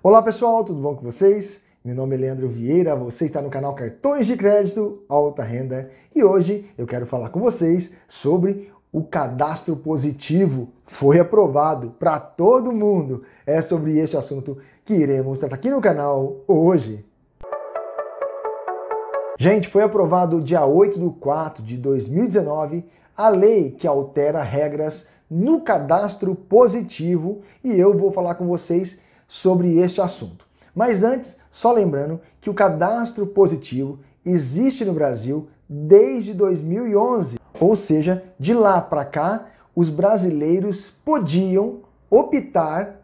Olá pessoal, tudo bom com vocês? Meu nome é Leandro Vieira, você está no canal Cartões de Crédito Alta Renda e hoje eu quero falar com vocês sobre o cadastro positivo. Foi aprovado para todo mundo. É sobre este assunto que iremos tratar aqui no canal hoje. Gente, foi aprovado dia 8 de 4 de 2019 a lei que altera regras no cadastro positivo e eu vou falar com vocês sobre este assunto. Mas antes, só lembrando que o cadastro positivo existe no Brasil desde 2011, ou seja, de lá para cá, os brasileiros podiam optar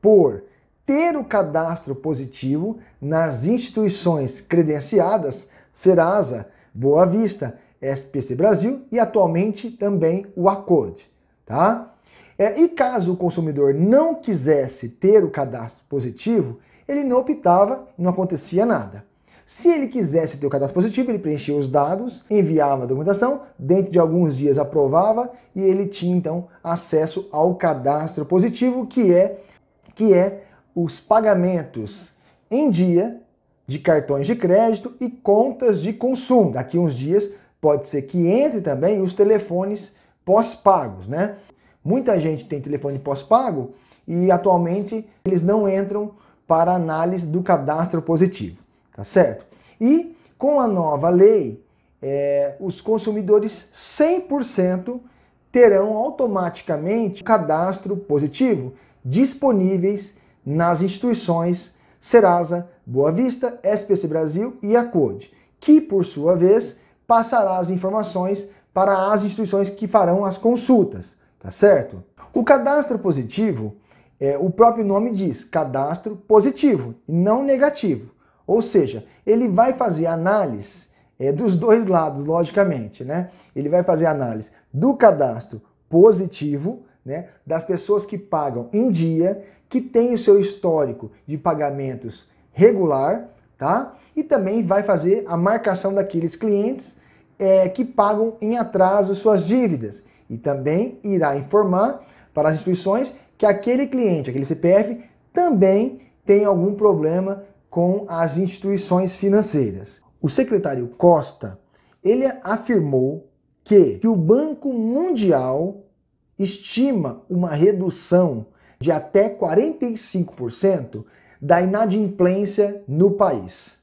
por ter o cadastro positivo nas instituições credenciadas Serasa, Boa Vista, SPC Brasil e atualmente também o Acode, tá? É, e caso o consumidor não quisesse ter o cadastro positivo, ele não optava e não acontecia nada. Se ele quisesse ter o cadastro positivo, ele preenchia os dados, enviava a documentação, dentro de alguns dias aprovava e ele tinha então acesso ao cadastro positivo, que é que é os pagamentos em dia de cartões de crédito e contas de consumo. Daqui uns dias pode ser que entre também os telefones pós-pagos, né? Muita gente tem telefone pós-pago e atualmente eles não entram para análise do cadastro positivo, tá certo? E com a nova lei, é, os consumidores 100% terão automaticamente cadastro positivo disponíveis nas instituições Serasa, Boa Vista, SPC Brasil e Acode, que por sua vez passará as informações para as instituições que farão as consultas tá certo? O cadastro positivo, é, o próprio nome diz cadastro positivo e não negativo. Ou seja, ele vai fazer análise é, dos dois lados, logicamente, né? Ele vai fazer análise do cadastro positivo, né? Das pessoas que pagam em dia, que tem o seu histórico de pagamentos regular, tá? E também vai fazer a marcação daqueles clientes é, que pagam em atraso suas dívidas e também irá informar para as instituições que aquele cliente, aquele CPF, também tem algum problema com as instituições financeiras. O secretário Costa, ele afirmou que, que o Banco Mundial estima uma redução de até 45% da inadimplência no país,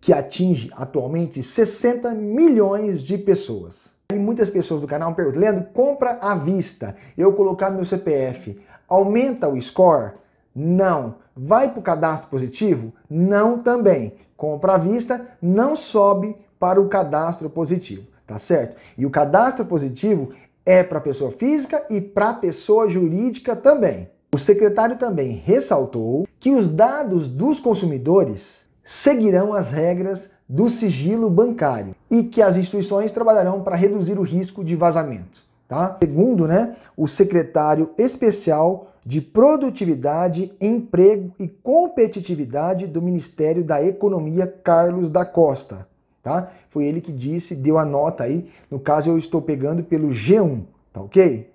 que atinge atualmente 60 milhões de pessoas. E muitas pessoas do canal perguntam, Leandro, compra à vista, eu colocar no meu CPF, aumenta o score? Não. Vai para o cadastro positivo? Não também. Compra à vista, não sobe para o cadastro positivo, tá certo? E o cadastro positivo é para pessoa física e para pessoa jurídica também. O secretário também ressaltou que os dados dos consumidores seguirão as regras do sigilo bancário e que as instituições trabalharão para reduzir o risco de vazamento. Tá? Segundo, né, o secretário especial de Produtividade, Emprego e Competitividade do Ministério da Economia, Carlos da Costa. Tá? Foi ele que disse, deu a nota aí. No caso, eu estou pegando pelo G1, tá ok?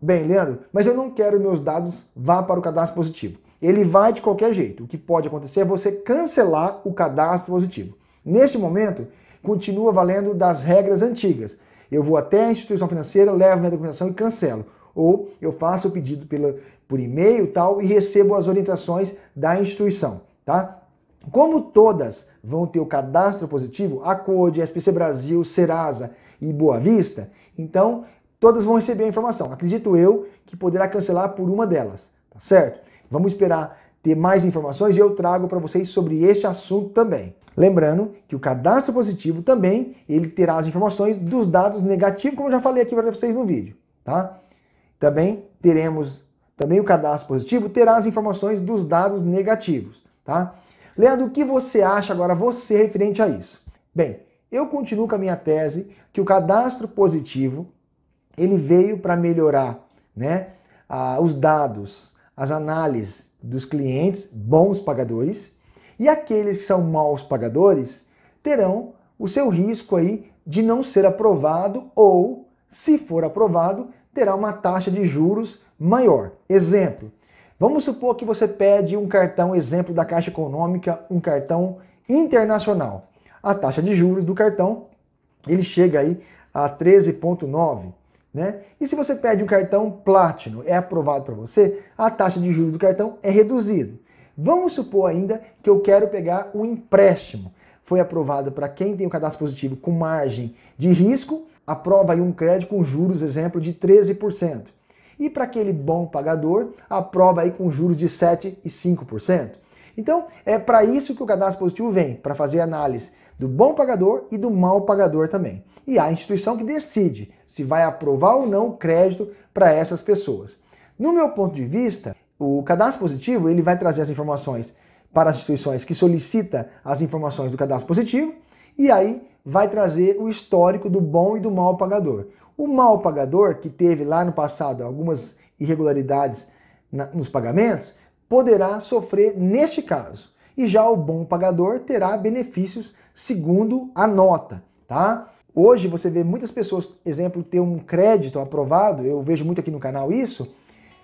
Bem, Leandro, mas eu não quero meus dados vá para o cadastro positivo. Ele vai de qualquer jeito. O que pode acontecer é você cancelar o cadastro positivo. Neste momento, continua valendo das regras antigas. Eu vou até a instituição financeira, levo minha documentação e cancelo. Ou eu faço o pedido pela, por e-mail tal e recebo as orientações da instituição, tá? Como todas vão ter o cadastro positivo, Acorde, SPC Brasil, Serasa e Boa Vista, então todas vão receber a informação. Acredito eu que poderá cancelar por uma delas, tá certo? Vamos esperar ter mais informações e eu trago para vocês sobre este assunto também. Lembrando que o cadastro positivo também ele terá as informações dos dados negativos, como eu já falei aqui para vocês no vídeo, tá? Também teremos também o cadastro positivo terá as informações dos dados negativos, tá? Leandro, o que você acha agora você referente a isso? Bem, eu continuo com a minha tese que o cadastro positivo ele veio para melhorar, né, os dados, as análises dos clientes bons pagadores e aqueles que são maus pagadores terão o seu risco aí de não ser aprovado ou, se for aprovado, terá uma taxa de juros maior. Exemplo, vamos supor que você pede um cartão, exemplo da Caixa Econômica, um cartão internacional. A taxa de juros do cartão, ele chega aí a 13.9. Né? E se você pede um cartão Platinum, é aprovado para você, a taxa de juros do cartão é reduzida. Vamos supor ainda que eu quero pegar um empréstimo. Foi aprovado para quem tem um cadastro positivo com margem de risco, aprova aí um crédito com juros, exemplo, de 13%. E para aquele bom pagador, aprova aí com juros de 7 e 5%. Então, é para isso que o cadastro positivo vem, para fazer análise do bom pagador e do mau pagador também. E a instituição que decide se vai aprovar ou não crédito para essas pessoas. No meu ponto de vista, o cadastro positivo ele vai trazer as informações para as instituições que solicita as informações do cadastro positivo e aí vai trazer o histórico do bom e do mal pagador. O mal pagador, que teve lá no passado algumas irregularidades na, nos pagamentos, poderá sofrer neste caso. E já o bom pagador terá benefícios segundo a nota, tá? Hoje você vê muitas pessoas, exemplo, ter um crédito aprovado, eu vejo muito aqui no canal isso,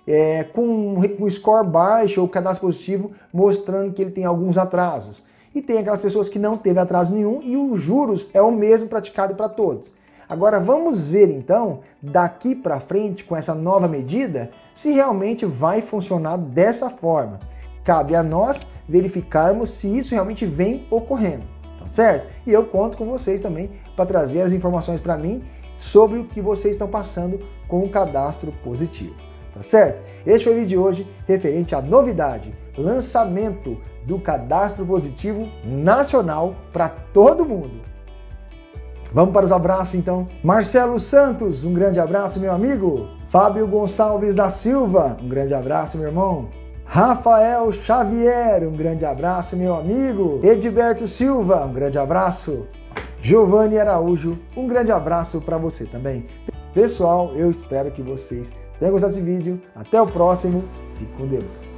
é, com um score baixo ou cadastro positivo, mostrando que ele tem alguns atrasos. E tem aquelas pessoas que não teve atraso nenhum e os juros é o mesmo praticado para todos. Agora vamos ver então, daqui para frente, com essa nova medida, se realmente vai funcionar dessa forma. Cabe a nós verificarmos se isso realmente vem ocorrendo certo? E eu conto com vocês também para trazer as informações para mim sobre o que vocês estão passando com o cadastro positivo, tá certo? Este foi o vídeo de hoje referente à novidade, lançamento do cadastro positivo nacional para todo mundo. Vamos para os abraços então. Marcelo Santos, um grande abraço, meu amigo. Fábio Gonçalves da Silva, um grande abraço, meu irmão. Rafael Xavier, um grande abraço, meu amigo. Edberto Silva, um grande abraço. Giovanni Araújo, um grande abraço para você também. Pessoal, eu espero que vocês tenham gostado desse vídeo. Até o próximo. Fique com Deus.